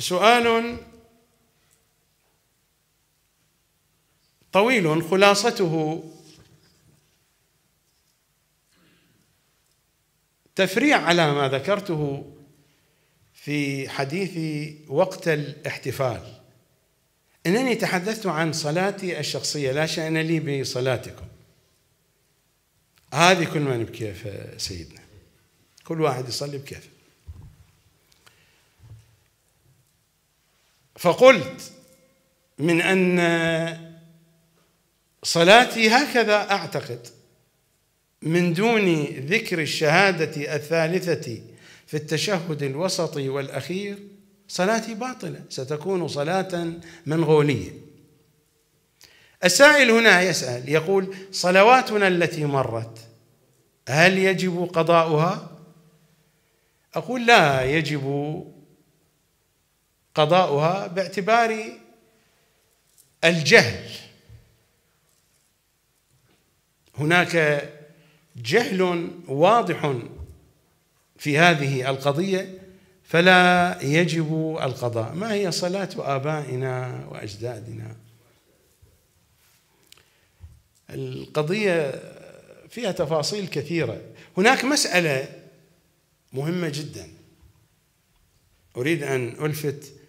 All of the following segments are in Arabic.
سؤال طويل خلاصته تفريع على ما ذكرته في حديث وقت الاحتفال انني تحدثت عن صلاتي الشخصيه لا شان لي بصلاتكم هذه كل ما نبكيها سيدنا كل واحد يصلي بكيفه فقلت من أن صلاتي هكذا أعتقد من دون ذكر الشهادة الثالثة في التشهد الوسطي والأخير صلاتي باطلة ستكون صلاة منغولية السائل هنا يسأل يقول صلواتنا التي مرت هل يجب قضاؤها؟ أقول لا يجب قضاؤها باعتبار الجهل هناك جهل واضح في هذه القضيه فلا يجب القضاء ما هي صلاه ابائنا واجدادنا القضيه فيها تفاصيل كثيره هناك مساله مهمه جدا اريد ان الفت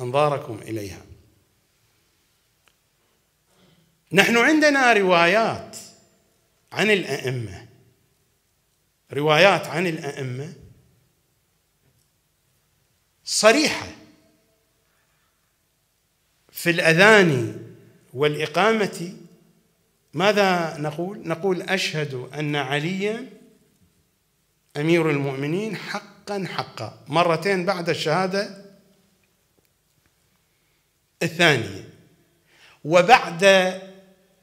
أنظاركم إليها نحن عندنا روايات عن الأئمة روايات عن الأئمة صريحة في الأذان والإقامة ماذا نقول؟ نقول أشهد أن عليا أمير المؤمنين حقا حقا مرتين بعد الشهادة الثانية وبعد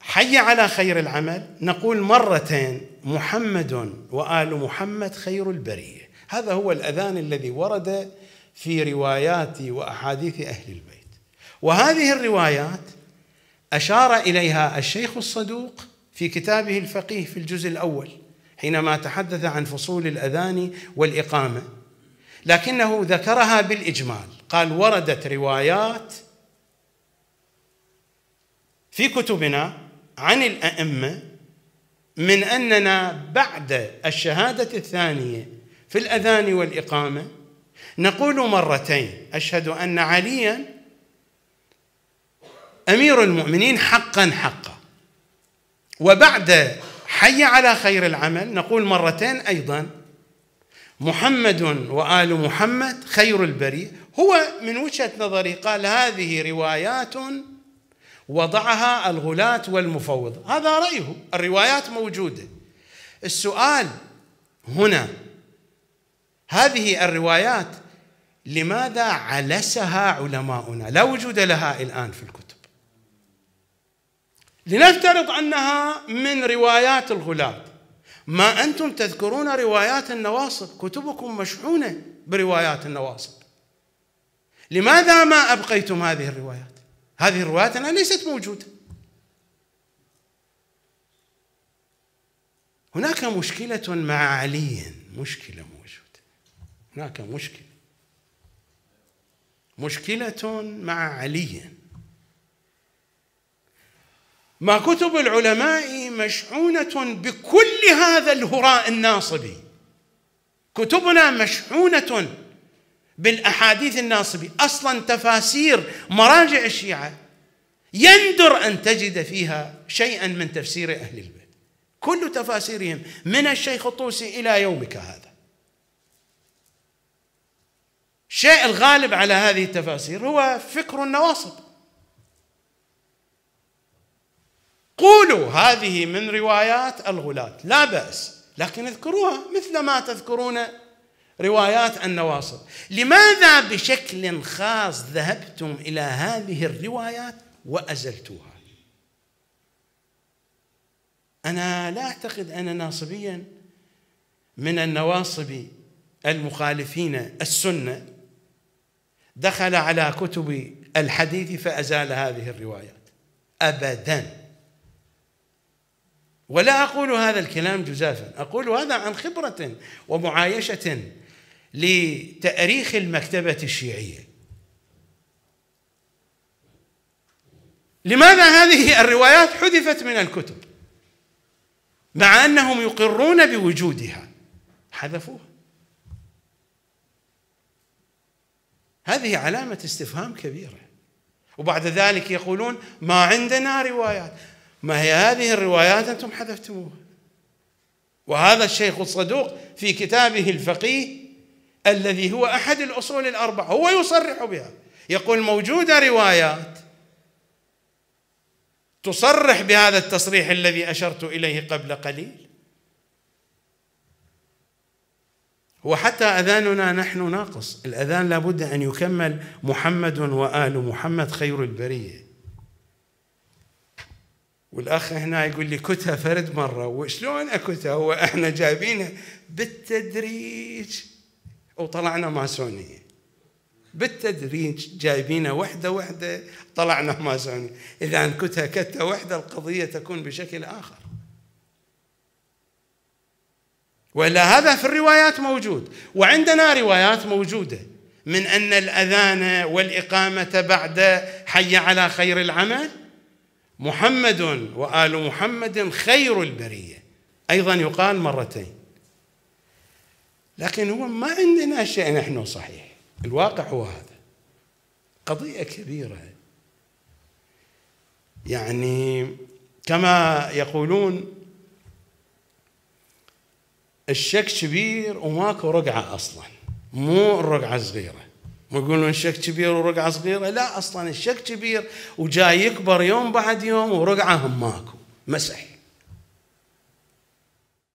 حي على خير العمل نقول مرتين محمد وآل محمد خير البرية هذا هو الأذان الذي ورد في روايات وأحاديث أهل البيت وهذه الروايات أشار إليها الشيخ الصدوق في كتابه الفقيه في الجزء الأول حينما تحدث عن فصول الأذان والإقامة لكنه ذكرها بالإجمال قال وردت روايات في كتبنا عن الائمه من اننا بعد الشهاده الثانيه في الاذان والاقامه نقول مرتين اشهد ان عليا امير المؤمنين حقا حقا وبعد حي على خير العمل نقول مرتين ايضا محمد وال محمد خير البريه هو من وجهه نظري قال هذه روايات وضعها الغلاة والمفوض هذا رأيه الروايات موجودة السؤال هنا هذه الروايات لماذا علسها علماؤنا لا وجود لها الآن في الكتب لنفترض أنها من روايات الغلاة ما أنتم تذكرون روايات النواصب كتبكم مشحونة بروايات النواصب لماذا ما أبقيتم هذه الروايات هذه الروايات ليست موجودة هناك مشكلة مع علي مشكلة موجودة هناك مشكلة مشكلة مع علي ما كتب العلماء مشحونة بكل هذا الهراء الناصبي كتبنا مشحونة بالاحاديث الناصبي اصلا تفاسير مراجع الشيعه يندر ان تجد فيها شيئا من تفسير اهل البيت كل تفاسيرهم من الشيخ الطوسي الى يومك هذا الشيء الغالب على هذه التفاسير هو فكر النواصب قولوا هذه من روايات الغلاة لا بأس لكن اذكروها مثل ما تذكرون روايات النواصب لماذا بشكل خاص ذهبتم إلى هذه الروايات وأزلتوها أنا لا أعتقد أن ناصبيا من النواصب المخالفين السنة دخل على كتب الحديث فأزال هذه الروايات أبداً ولا أقول هذا الكلام جزافا أقول هذا عن خبرة ومعايشة لتأريخ المكتبة الشيعية لماذا هذه الروايات حذفت من الكتب مع أنهم يقرون بوجودها حذفوها هذه علامة استفهام كبيرة وبعد ذلك يقولون ما عندنا روايات ما هي هذه الروايات أنتم حذفتموها وهذا الشيخ الصدوق في كتابه الفقيه الذي هو أحد الأصول الأربعة هو يصرح بها يقول موجودة روايات تصرح بهذا التصريح الذي أشرت إليه قبل قليل وحتى أذاننا نحن ناقص الأذان لابد أن يكمل محمد وآل محمد خير البريه والاخ هنا يقول لي كتها فرد مره وشلون اكتها هو احنا جايبينه بالتدريج وطلعنا ماسونيه بالتدريج جايبينه وحده وحده طلعنا ماسونيه اذا كتها كتها وحده القضيه تكون بشكل اخر والا هذا في الروايات موجود وعندنا روايات موجوده من ان الاذان والاقامه بعد حي على خير العمل محمد وال محمد خير البريه ايضا يقال مرتين لكن هو ما عندنا شيء نحن صحيح الواقع هو هذا قضيه كبيره يعني كما يقولون الشك كبير وماكو رقعه اصلا مو الرقعه صغيره مو يقولون الشك كبير ورقعة صغيرة لا أصلا الشك كبير وجاي يكبر يوم بعد يوم ورقعة هم ماكو مسح